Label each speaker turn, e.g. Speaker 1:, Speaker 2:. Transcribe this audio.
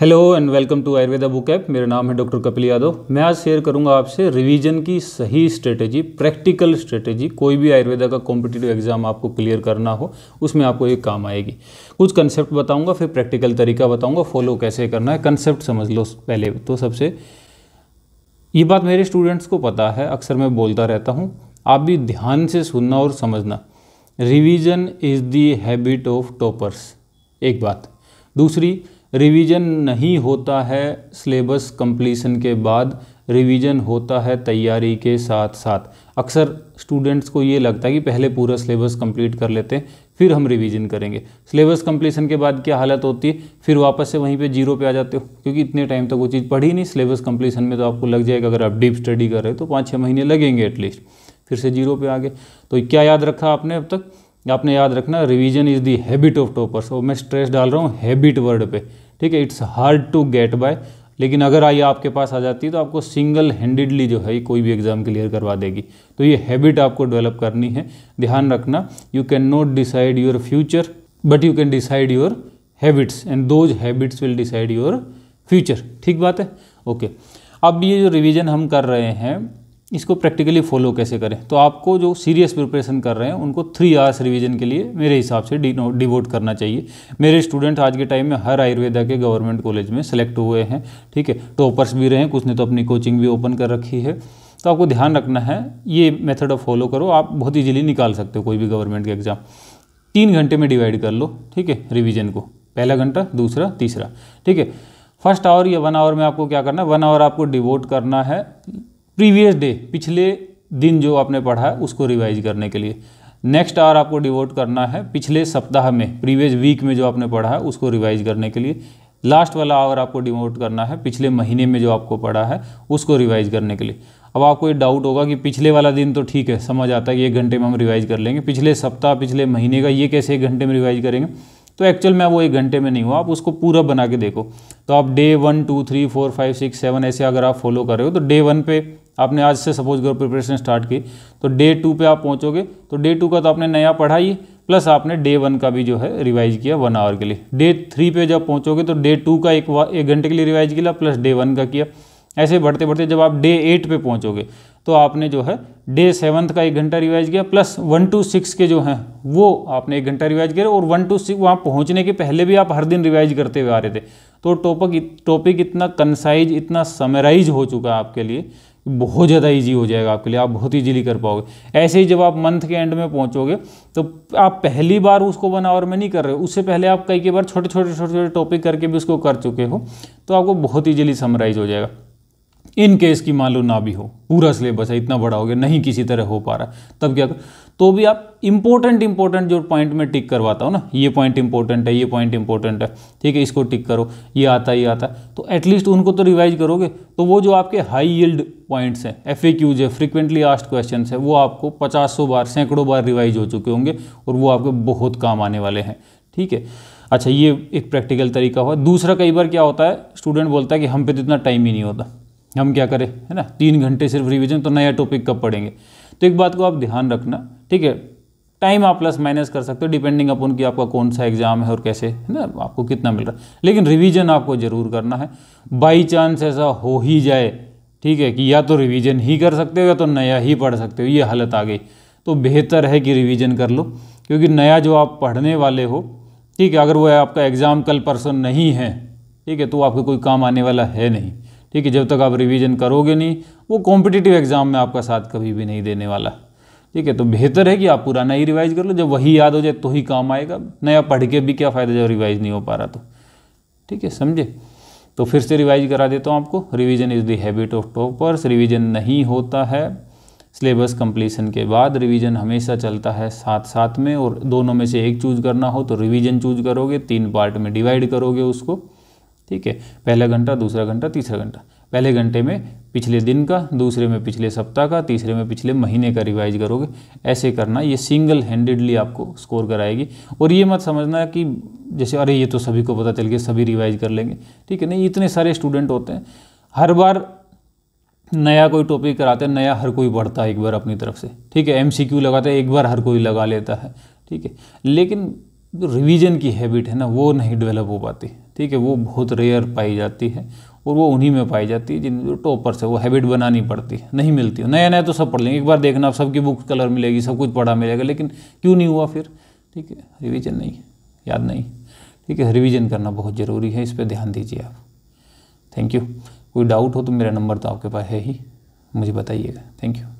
Speaker 1: Hello and welcome to Ayurveda book app मेरा नाम है डॉक्टर कपिल यादव मैं आज शेयर करूंगा आपसे रिवीजन की सही स्ट्रेटेजी प्रैक्टिकल स्ट्रेटेजी कोई भी आयुर्वेदा का कॉम्पिटेटिव एग्जाम आपको क्लियर करना हो उसमें आपको एक काम आएगी कुछ कंसेप्ट बताऊंगा फिर प्रैक्टिकल तरीका बताऊंगा फॉलो कैसे करना है कंसेप्ट समझ लो पहले तो सबसे ये बात मेरे स्टूडेंट्स को पता है अक्सर मैं बोलता रहता हूँ आप भी ध्यान से सुनना और समझना revision is the habit of toppers एक बात दूसरी रिवीजन नहीं होता है सिलेबस कंप्लीसन के बाद रिवीजन होता है तैयारी के साथ साथ अक्सर स्टूडेंट्स को ये लगता है कि पहले पूरा सिलेबस कंप्लीट कर लेते हैं फिर हम रिवीजन करेंगे सिलेबस कंप्लीसन के बाद क्या हालत होती है फिर वापस से वहीं पे जीरो पे आ जाते हो क्योंकि इतने टाइम तक तो वो चीज़ पढ़ी नहीं सिलेबस कंप्लीसन में तो आपको लग जाएगा अगर आप डीप स्टडी कर रहे हो तो पाँच छः महीने लगेंगे एटलीस्ट फिर से जीरो पे आ गए तो क्या याद रखा आपने अब तक आपने याद रखना revision is the habit of toppers और मैं स्ट्रेस डाल रहा हूँ हैबिट वर्ड पे ठीक है it's hard to get by लेकिन अगर आई आपके पास आ जाती है तो आपको सिंगल हैंडेडली जो है कोई भी एग्ज़ाम क्लियर करवा देगी तो ये हैबिट आपको डेवलप करनी है ध्यान रखना you can not decide your future but you can decide your habits and those habits will decide your future ठीक बात है ओके okay. अब ये जो रिवीजन हम कर रहे हैं इसको प्रैक्टिकली फॉलो कैसे करें तो आपको जो सीरियस प्रिपरेशन कर रहे हैं उनको थ्री आवर्स रिवीजन के लिए मेरे हिसाब से डिवोट करना चाहिए मेरे स्टूडेंट आज के टाइम में हर आयुर्वेदा के गवर्नमेंट कॉलेज में सेलेक्ट हुए हैं ठीक है टॉपर्स भी रहे हैं कुछ ने तो अपनी कोचिंग भी ओपन कर रखी है तो आपको ध्यान रखना है ये मेथड ऑफ फॉलो करो आप बहुत ईजिली निकाल सकते हो कोई भी गवर्नमेंट के एग्ज़ाम तीन घंटे में डिवाइड कर लो ठीक है रिविज़न को पहला घंटा दूसरा तीसरा ठीक है फर्स्ट आवर या वन आवर में आपको क्या करना है वन आवर आपको डिवोट करना है प्रीवियस डे पिछले दिन जो आपने पढ़ा है उसको रिवाइज करने के लिए नेक्स्ट आवर आपको डिवोट करना है पिछले सप्ताह में प्रीवियस वीक में जो आपने पढ़ा है उसको रिवाइज करने के लिए लास्ट वाला आवर आपको डिवोट करना है पिछले महीने में जो आपको पढ़ा है उसको रिवाइज करने के लिए अब आपको ये डाउट होगा कि पिछले वाला दिन तो ठीक है समझ आता है कि एक घंटे में हम रिवाइज कर लेंगे पिछले सप्ताह पिछले महीने का ये कैसे एक घंटे में रिवाइज करेंगे तो एक्चुअल में वो एक घंटे में नहीं हुआ आप उसको पूरा बना के देखो तो आप day one two three four five six seven ऐसे अगर आप फॉलो कर रहे हो तो डे वन पे आपने आज से सपोज करो प्रिपरेशन स्टार्ट की तो डे टू पे आप पहुँचोगे तो डे टू का तो आपने नया पढ़ा ही प्लस आपने डे वन का भी जो है रिवाइज किया वन आवर के लिए डे थ्री पे जब पहुँचोगे तो डे टू का एक एक घंटे के लिए रिवाइज किया प्लस डे वन का किया ऐसे बढ़ते बढ़ते जब आप डे एट पे पहुँचोगे तो आपने जो है डे सेवन्थ का एक घंटा रिवाइज किया प्लस वन टू सिक्स के जो हैं वो आपने एक घंटा रिवाइज किया और वन टू सिक्स वहाँ पहुँचने के पहले भी आप हर दिन रिवाइज करते हुए आ रहे थे तो टॉपिक टॉपिक इतना कंसाइज इतना समराइज हो चुका है आपके लिए बहुत ज़्यादा इजी हो जाएगा आपके लिए आप बहुत इजीली कर पाओगे ऐसे ही जब आप मंथ के एंड में पहुंचोगे तो आप पहली बार उसको वन आवर में नहीं कर रहे हो उससे पहले आप कई कई बार छोटे छोटे छोटे छोटे टॉपिक करके भी उसको कर चुके हो तो आपको बहुत ईजिली समराइज हो जाएगा इन केस की मान लो ना भी हो पूरा सिलेबस है इतना बड़ा हो गया नहीं किसी तरह हो पा रहा तब क्या कर? तो भी आप इंपॉर्टेंट इंपॉर्टेंट जो पॉइंट में टिक करवाता हो ना ये पॉइंट इंपॉर्टेंट है ये पॉइंट इंपॉर्टेंट है ठीक है इसको टिक करो ये आता ही ये आता है तो एटलीस्ट उनको तो रिवाइज करोगे तो वो जो आपके हाई यील्ड पॉइंट्स हैं एफ ए है फ्रिक्वेंटली आस्ट क्वेश्चन है वो आपको पचास बार सैकड़ों बार रिवाइज हो चुके होंगे और वो आपके बहुत काम आने वाले हैं ठीक है अच्छा ये एक प्रैक्टिकल तरीका हुआ दूसरा कई बार क्या होता है स्टूडेंट बोलता है कि हम पे तो इतना टाइम ही नहीं होता हम क्या करें है ना तीन घंटे सिर्फ रिवीजन तो नया टॉपिक कब पढ़ेंगे तो एक बात को आप ध्यान रखना ठीक है टाइम आप प्लस माइनस कर सकते हो डिपेंडिंग अपन कि आपका कौन सा एग्जाम है और कैसे है ना आपको कितना मिल रहा है लेकिन रिवीजन आपको ज़रूर करना है बाई चांस ऐसा हो ही जाए ठीक है कि या तो रिवीजन ही कर सकते हो या तो नया ही पढ़ सकते हो ये हालत आ गई तो बेहतर है कि रिवीजन कर लो क्योंकि नया जो आप पढ़ने वाले हो ठीक है अगर वो आपका एग्ज़ाम कल परसों नहीं है ठीक है तो आपके कोई काम आने वाला है नहीं ठीक है जब तक आप रिवीजन करोगे नहीं वो कॉम्पिटिटिव एग्ज़ाम में आपका साथ कभी भी नहीं देने वाला ठीक है तो बेहतर है कि आप पुराना ही रिवाइज कर लो जब वही याद हो जाए तो ही काम आएगा नया पढ़ के भी क्या फ़ायदा जब रिवाइज नहीं हो पा रहा तो ठीक है समझे तो फिर से रिवाइज करा देता हूँ आपको revision is the habit of toppers revision नहीं होता है सिलेबस कंप्लीसन के बाद रिवीजन हमेशा चलता है साथ साथ में और दोनों में से एक चूज करना हो तो रिवीजन चूज करोगे तीन पार्ट में डिवाइड करोगे उसको ठीक है पहला घंटा दूसरा घंटा तीसरा घंटा पहले घंटे में पिछले दिन का दूसरे में पिछले सप्ताह का तीसरे में पिछले महीने का रिवाइज करोगे ऐसे करना ये सिंगल हैंडेडली आपको स्कोर कराएगी और ये मत समझना कि जैसे अरे ये तो सभी को पता चल गया सभी रिवाइज कर लेंगे ठीक है नहीं इतने सारे स्टूडेंट होते हैं हर बार नया कोई टॉपिक कराते हैं नया हर कोई बढ़ता है एक बार अपनी तरफ से ठीक है क्यू लगाते हैं एक बार हर कोई लगा लेता है ठीक है लेकिन जो रिवीजन की हैबिट है ना वो नहीं डेवलप हो पाती ठीक है वो बहुत रेयर पाई जाती है और वो उन्हीं में पाई जाती है जिन जो टॉपर्स है वो हैबिट बनानी पड़ती है नहीं मिलती नया नया तो सब पढ़ लेंगे एक बार देखना आप सबकी बुक कलर मिलेगी सब कुछ पढ़ा मिलेगा लेकिन क्यों नहीं हुआ फिर ठीक है रिविज़न नहीं याद नहीं ठीक है रिविज़न करना बहुत ज़रूरी है इस पर ध्यान दीजिए आप थैंक यू कोई डाउट हो तो मेरा नंबर तो आपके पास है ही मुझे बताइएगा थैंक यू